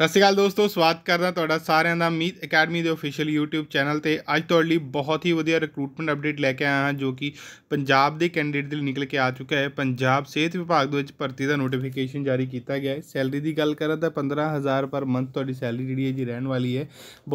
ਸਤਿ ਸ਼੍ਰੀ ਅਕਾਲ ਦੋਸਤੋ ਸਵਾਗਤ ਕਰਦਾ ਤੁਹਾਡਾ ਸਾਰਿਆਂ ਦਾ ਮੀਤ ਅਕੈਡਮੀ ਦੇ ਅਫੀਸ਼ੀਅਲ YouTube ਚੈਨਲ ਤੇ ਅੱਜ ਤੁਹਾਡੇ ਲਈ ਬਹੁਤ ਹੀ ਵਧੀਆ ਰਿਕਰੂਟਮੈਂਟ ਅਪਡੇਟ ਲੈ ਕੇ ਆਇਆ ਹਾਂ ਜੋ ਕਿ ਪੰਜਾਬ ਦੇ ਕੈਂਡੀਡੇਟ ਦੇ ਲਈ ਨਿਕਲ ਕੇ ਆ ਚੁੱਕਾ ਹੈ ਪੰਜਾਬ ਸਿਹਤ ਵਿਭਾਗ ਦੇ ਵਿੱਚ ਭਰਤੀ ਦਾ ਨੋਟੀਫਿਕੇਸ਼ਨ ਜਾਰੀ ਕੀਤਾ ਗਿਆ ਹੈ ਸੈਲਰੀ ਦੀ ਗੱਲ ਕਰਾਂ ਤਾਂ 15000 ਪਰ ਮੰਥ ਤੁਹਾਡੀ ਸੈਲਰੀ ਜਿਹੜੀ ਹੈ ਜੀ ਰਹਿਣ ਵਾਲੀ ਹੈ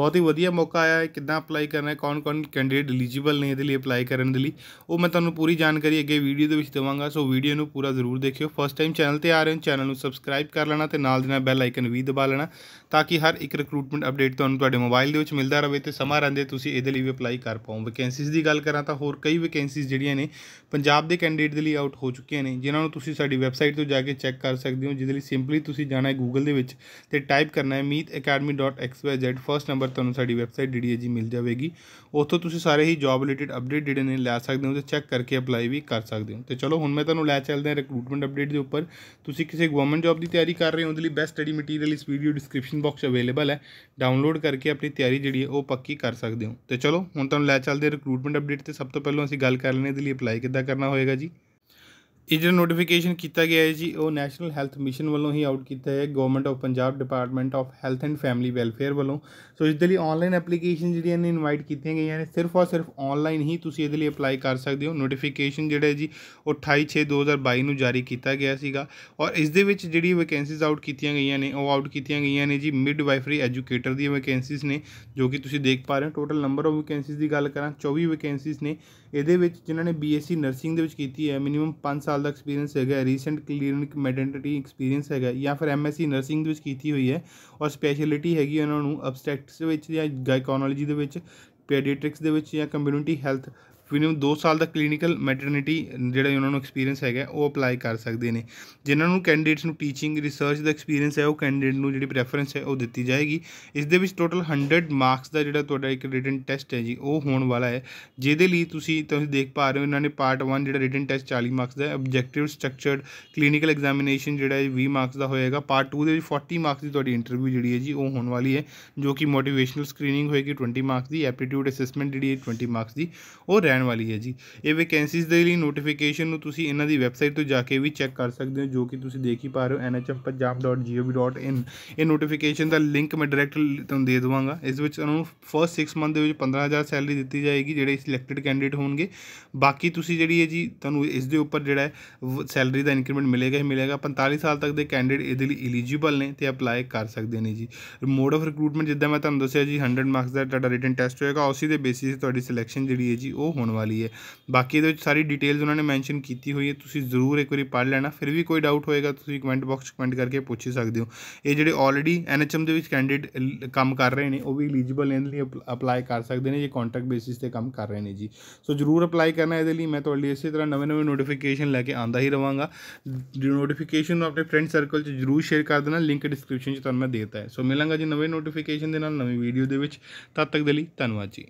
ਬਹੁਤ ਹੀ ਵਧੀਆ ਮੌਕਾ ਆਇਆ ਹੈ ਕਿੱਦਾਂ ਅਪਲਾਈ ਕਰਨਾ ਹੈ ਕੌਣ-ਕੌਣ ਕੈਂਡੀਡੇਟ ਐਲੀਜੀਬਲ ਨੇ ਇਹਦੇ ਲਈ ਅਪਲਾਈ ਕਰਨ ਦੇ ਲਈ ਉਹ ਮੈਂ ਤੁਹਾਨੂੰ ਪੂਰੀ ਜਾਣਕਾਰੀ ਅੱਗੇ ਵੀਡੀਓ ਦੇ ਵਿੱਚ ਦਵਾਂਗਾ ਸੋ ਵੀਡੀਓ ਨੂੰ ਪੂਰਾ ਜ਼ਰੂਰ ਦੇਖਿਓ ਫਸਟ ਟਾਈਮ ਚੈਨਲ ਤੇ ਆ ਰਹੇ ਹੋ ਚੈਨਲ ਨੂੰ ਸਬਸਕ੍ਰਾਈਬ ਕਰ ਲੈਣਾ ਤੇ ਨਾਲ ਦੇ ਨਾਲ ਬੈਲ ਆਈਕਨ ਵੀ ਦਬਾ ਲੈਣਾ ਤਾਂ ਕਿ ਹਰ ਇੱਕ ਰਿਕਰੂਟਮੈਂਟ ਅਪਡੇਟ ਤੁਹਾਨੂੰ ਤੁਹਾਡੇ ਮੋਬਾਈਲ ਦੇ ਵਿੱਚ ਮਿਲਦਾ ਰਹੇ ਤੇ ਸਮਾਂ ਰਹਿੰਦੇ ਤੁਸੀਂ ਇਹਦੇ ਲਈ ਵੀ ਅਪਲਾਈ ਕਰ ਪਾਓ ਵੈਕੈਂਸੀਜ਼ ਦੀ ਗੱਲ ਕਰਾਂ ਤਾਂ ਹੋਰ ਕਈ ਵੈਕੈਂਸੀਜ਼ ਜਿਹੜੀਆਂ ਨੇ ਪੰਜਾਬ ਦੇ ਕੈਂਡੀਡੇਟ ਦੇ ਲਈ ਆਊਟ ਹੋ ਚੁੱਕੀਆਂ ਨੇ ਜਿਨ੍ਹਾਂ ਨੂੰ ਤੁਸੀਂ ਸਾਡੀ ਵੈਬਸਾਈਟ ਤੋਂ ਜਾ ਕੇ ਚੈੱਕ ਕਰ ਸਕਦੇ ਹੋ ਜਿਹਦੇ ਲਈ ਸਿੰਪਲੀ ਤੁਸੀਂ ਜਾਣਾ ਹੈ ਗੂਗਲ ਦੇ ਵਿੱਚ ਤੇ ਟਾਈਪ ਕਰਨਾ ਹੈ meetacademy.xyz ਫਰਸਟ ਨੰਬਰ ਤੁਹਾਨੂੰ ਸਾਡੀ ਵੈਬਸਾਈਟ ddg ਮਿਲ ਜਾਵੇਗੀ ਉੱਥੋਂ ਤੁਸੀਂ ਸਾਰੇ ਹੀ ਜੌਬ ਰਿਲੇਟਡ ਅਪਡੇਟ ਜਿਹੜੇ ਨੇ ਲੈ ਸਕਦੇ ਹੋ ਤੇ ਚੈੱਕ ਕਰਕੇ ਅਪਲਾਈ ਵੀ ਕਰ ਸਕਦੇ ਹੋ ਤੇ ਚਲੋ ਹੁਣ ਮੈਂ ਤੁਹਾਨੂੰ ਲੈ ਚੱਲਦੇ ਹਾਂ ਰਿਕਰੂਟਮੈਂਟ ਅਪਡੇਟ ਦੇ ਉੱਪਰ ਤੁਸੀਂ ਕਿਸੇ ਗਵਰਨਮੈਂਟ ਜੌਬ ਦੀ ਤਿਆਰੀ ਕਰ ਰਹੇ ਹੋ ਉਹਦੇ ਲਈ ਬੈਸਟ ਸਟੱਡੀ ਮਟੀਰੀਅਲ ਇਸ ਵੀਡੀਓ ਡਿਸਕ੍ਰਿਪਸ਼ਨ ਬਾਕਸ ਅਵੇਲੇਬਲ ਹੈ ਡਾਊਨਲੋਡ ਕਰਕੇ ਆਪਣੀ ਤਿਆਰੀ ਜਿਹੜੀ ਹੈ ਉਹ ਪੱਕੀ ਕਰ ਸਕਦੇ ਹੋ ਤੇ ਚਲੋ ਹੁਣ ਤੁਹਾਨੂੰ ਲੈ ਚੱਲਦੇ ਰਿਕਰੂਟਮੈਂਟ ਅਪਡੇਟ ਤੇ ਸਭ ਤੋਂ ਪਹਿਲਾਂ ਅਸੀਂ ਗੱਲ ਕਰ ਲੈਣੇ ਦੇ ਲਈ ਅਪਲਾਈ ਕਿੱਦਾਂ ਕਰਨਾ ਹੋਏਗਾ ਜੀ ਇਹ ਜਿਹੜਾ ਨੋਟੀਫਿਕੇਸ਼ਨ ਕੀਤਾ ਗਿਆ ਹੈ ਜੀ ਉਹ ਨੈਸ਼ਨਲ ਹੈਲਥ ਮਿਸ਼ਨ ਵੱਲੋਂ ਹੀ ਆਊਟ ਕੀਤਾ ਹੈ government of Punjab department of health and family welfare ਵੱਲੋਂ ਸੋ ਇਸ ਦੇ ਲਈ ਆਨਲਾਈਨ ਐਪਲੀਕੇਸ਼ਨ ਜਿਹੜੀਆਂ ਨੇ ਇਨਵਾਈਟ ਕੀਤੀਆਂ ਗਈਆਂ ਨੇ ਸਿਰਫ ਔਰ ਸਿਰਫ ਆਨਲਾਈਨ ਹੀ ਤੁਸੀਂ ਇਹਦੇ ਲਈ ਅਪਲਾਈ ਕਰ ਸਕਦੇ ਹੋ ਨੋਟੀਫਿਕੇਸ਼ਨ ਜਿਹੜਾ ਹੈ ਜੀ ਉਹ 28/6/2022 ਨੂੰ ਜਾਰੀ ਕੀਤਾ ਗਿਆ ਸੀਗਾ ਔਰ ਇਸ ਦੇ ਵਿੱਚ ਜਿਹੜੀ ਵੈਕੈਂਸੀਜ਼ ਆਊਟ ਕੀਤੀਆਂ ਗਈਆਂ ਨੇ ਉਹ ਆਊਟ ਕੀਤੀਆਂ ਗਈਆਂ ਨੇ ਜੀ ਵਾਈਫਰੀ ਐਜੂਕੇਟਰ ਦੀਆਂ ਵੈਕੈਂਸੀਜ਼ ਨੇ ਜੋ ਕਿ ਤੁਸੀਂ ਦੇਖ ਪਾ ਰਹੇ ਹੋ ਟੋਟਲ ਨੰਬਰ ਆਫ ਵੈਕੈਂਸੀਜ਼ ਦੀ ਗੱਲ ਕਰਾਂ 24 ਵੈਕੈਂਸੀਜ਼ ਨੇ ਇਹਦੇ ਵਿੱਚ ਜਿਨ੍ਹਾਂ ਨੇ ਬੀਐਸਸੀ ਨਰਸਿੰਗ ਦੇ ਵਿੱਚ ਕੀਤੀ ਹੈ ਮਿਨੀਮਮ 5 ਸਾਲ ਸਾਲ ਦਾ ਐਕਸਪੀਰੀਅੰਸ ਹੈਗਾ ਰੀਸੈਂਟ ਕਲੀਨਿਕ ਮੈਡੈਂਟਿਟੀ ਐਕਸਪੀਰੀਅੰਸ ਹੈਗਾ ਜਾਂ ਫਿਰ ਐਮਐਸਸੀ ਨਰਸਿੰਗ ਦੇ ਵਿੱਚ ਕੀਤੀ ਹੋਈ ਹੈ ਔਰ ਸਪੈਸ਼ਲਿਟੀ ਹੈਗੀ ਉਹਨਾਂ ਨੂੰ ਅਬਸਟ੍ਰੈਕਟਸ ਵਿੱਚ ਜਾਂ ਗਾਇਕੋਨੋਲੋਜੀ ਦੇ ਵਿੱਚ ਪੀਡੀਟ੍ਰਿਕਸ ਦੇ ਵਿੱਚ ਜਾਂ ਕਮਿਊਨਿਟੀ ਹੈਲਥ ਫਿਰ ਉਹ 2 ਸਾਲ ਦਾ ਕਲੀਨਿਕਲ ਮੈਟਰਨਿਟੀ ਜਿਹੜਾ ਉਹਨਾਂ ਨੂੰ ਐਕਸਪੀਰੀਅੰਸ ਹੈਗਾ ਉਹ ਅਪਲਾਈ ਕਰ ਸਕਦੇ ਨੇ ਜਿਨ੍ਹਾਂ ਨੂੰ ਕੈਂਡੀਡੇਟਸ ਨੂੰ ਟੀਚਿੰਗ ਰਿਸਰਚ ਦਾ ਐਕਸਪੀਰੀਅੰਸ ਹੈ ਉਹ ਕੈਂਡੀਡੇਟ ਨੂੰ ਜਿਹੜੀ ਪ੍ਰੈਫਰੈਂਸ ਹੈ ਉਹ ਦਿੱਤੀ ਜਾਏਗੀ ਇਸ ਦੇ ਵਿੱਚ ਟੋਟਲ 100 ਮਾਰਕਸ ਦਾ ਜਿਹੜਾ ਤੁਹਾਡਾ ਇੱਕ ਰਿਟਨ ਟੈਸਟ ਹੈ ਜੀ ਉਹ ਹੋਣ ਵਾਲਾ ਹੈ ਜਿਹਦੇ ਲਈ ਤੁਸੀਂ ਤੁਸੀਂ ਦੇਖ ਪਾ ਰਹੇ ਹੋ ਇਹਨਾਂ ਨੇ ਪਾਰਟ 1 ਜਿਹੜਾ ਰਿਟਨ ਟੈਸਟ 40 ਮਾਰਕਸ ਦਾ ਆਬਜੈਕਟਿਵ ਸਟਰਕਚਰਡ ਕਲੀਨਿਕਲ ਐਗਜ਼ਾਮੀਨੇਸ਼ਨ ਜਿਹੜਾ ਹੈ 20 ਮਾਰਕਸ ਦਾ ਹੋਏਗਾ ਪਾਰਟ 2 ਦੇ ਵਿੱਚ 40 ਮਾਰਕਸ ਦੀ ਤੁਹਾਡੀ ਇੰਟਰਵਿਊ ਜਿਹੜੀ ਹੈ ਜੀ ਉਹ ਹੋਣ ਵਾਲੀ ਹੈ ਜੋ ਕਿ ਮੋਟੀਵੇਸ਼ਨਲ ਸਕਰੀਨਿੰਗ ਹੋਏਗੀ 20 ਮਾਰਕਸ ਦੀ ਐਪਟੀਟਿਊਡ ਅਸੈਸਮੈਂਟ ਜਿਹੜੀ ਹੈ 20 ਮਾਰਕਸ ਦੀ ਉਹ ਰਹਿਣ ਵਾਲੀ ਹੈ ਜੀ ਇਹ ਵੈਕੈਂਸੀਜ਼ ਦੇ ਲਈ ਨੋਟੀਫਿਕੇਸ਼ਨ ਨੂੰ ਤੁਸੀਂ ਇਹਨਾਂ ਦੀ ਵੈਬਸਾਈਟ ਤੋਂ ਜਾ ਕੇ ਵੀ ਚੈੱਕ ਕਰ ਸਕਦੇ ਹੋ ਜੋ ਕਿ ਤੁਸੀਂ ਦੇਖ ਹੀ ਪਾ ਰਹੇ ਹੋ nhfpunjab.gov.in ਇਹ ਨੋਟੀਫਿਕੇਸ਼ਨ ਦਾ ਲਿੰਕ ਮੈਂ ਡਾਇਰੈਕਟ ਤੁਹਾਨੂੰ ਦੇ ਦਵਾਂਗਾ ਇਸ ਵਿੱਚ ਉਹਨਾਂ ਨੂੰ ਫਰਸਟ 6 ਮੰਥ ਦੇ ਵਿੱਚ 15000 ਸੈਲਰੀ ਦਿੱਤੀ ਜਾਏਗੀ ਜਿਹੜੇ ਸਿਲੈਕਟਡ ਕੈਂਡੀਡੇਟ ਹੋਣਗੇ ਬਾਕੀ ਤੁਸੀਂ ਜਿਹੜੀ ਹੈ ਜੀ ਤੁਹਾਨੂੰ ਇਸ ਦੇ ਉੱਪਰ ਜਿਹੜਾ ਸੈਲਰੀ ਦਾ ਇਨਕਰੀਮੈਂਟ ਮਿਲੇਗਾ ਹੀ ਮਿਲੇਗਾ 45 ਸਾਲ ਤੱਕ ਦੇ ਕੈਂਡੀਡੇਟ ਇਹਦੇ ਲਈ ਐਲੀਜੀਬਲ ਨੇ ਤੇ ਅਪਲਾਈ ਕਰ ਸਕਦੇ ਨੇ ਜੀ ਮੋਡ ਆਫ ਰਿਕਰੂਟਮੈਂਟ ਜਿੱਦਾਂ ਮੈਂ ਤੁਹਾਨੂੰ ਦੱਸਿਆ ਜੀ 100 ਮਾਰਕਸ ਦਾ ਤੁਹਾਡਾ ਰਿਟਨ ਟੈਸਟ ਹੋਏਗਾ ਉਸੇ ਦੇ ਬੇਸਿਸ ਤੁਹਾਡੀ ਸਿਲੈਕਸ਼ਨ ਜਿਹੜੀ ਹੈ ਜੀ ਉਹ ਹੋਣ ਵਾਲੀ ਹੈ ਬਾਕੀ ਇਹਦੇ ਵਿੱਚ ਸਾਰੀ ਡਿਟੇਲਸ ਉਹਨਾਂ ਨੇ ਮੈਂਸ਼ਨ ਕੀਤੀ ਹੋਈ ਹੈ ਤੁਸੀਂ ਜ਼ਰੂਰ ਇੱਕ ਵਾਰੀ ਪੜ੍ਹ ਲੈਣਾ ਫਿਰ ਵੀ ਕੋਈ ਡਾਊਟ ਹੋਏਗਾ ਤੁਸੀਂ ਕਮੈਂਟ ਬਾਕਸ 'ਚ ਕਮੈਂਟ ਕਰਕੇ ਪੁੱਛ ਸਕਦੇ ਹੋ ਇਹ ਜਿਹੜੇ ਆਲਰੇਡੀ ਐਨਐਚਐਮ ਦੇ ਵਿੱਚ ਕੈਂਡੀਡੇਟ ਕੰਮ ਕਰ ਰਹੇ ਨੇ ਉਹ ਵੀ ਐਲੀਜੀਬਲ ਨੇ ਲਈ ਅਪਲਾਈ ਕਰ ਸਕਦੇ ਨੇ ਜੇ ਕੰਟਰੈਕਟ ਬੇਸਿਸ ਤੇ ਕੰਮ ਕਰ ਰਹੇ ਨੇ ਜੀ ਸੋ ਜ਼ਰੂਰ ਅਪਲਾਈ ਕਰਨਾ ਇਹਦੇ ਲਈ ਮੈਂ ਤੁਹਾਡੇ ਲਈ ਇਸੇ ਤਰ੍ਹਾਂ ਨਵੇਂ ਨਵੇਂ ਨੋਟੀਫਿਕੇਸ਼ਨ ਲੈ ਕੇ ਆਂਦਾ ਹੀ ਰਵਾਂਗਾ ਨੋਟੀਫਿਕੇਸ਼ਨ ਨੂੰ ਆਪਣੇ ਫਰੈਂਡ ਸਰਕਲ 'ਚ ਜ਼ਰੂਰ ਸ਼ੇਅਰ ਕਰ ਦੇਣਾ ਲਿੰਕ ਡਿਸਕ੍ਰਿਪਸ਼ਨ 'ਚ ਤੁਹਾਨੂੰ ਮੈਂ ਦੇਤਾ ਹੈ ਸੋ ਮਿਲਾਂਗਾ ਜੀ ਨਵੇਂ ਨੋਟੀਫਿਕੇਸ਼ਨ ਦੇ ਨਾਲ ਨਵੀਂ ਵੀਡੀਓ ਦੇ ਵਿੱਚ ਤਦ ਤੱਕ ਦੇ ਲਈ ਧੰਨਵਾਦ ਜੀ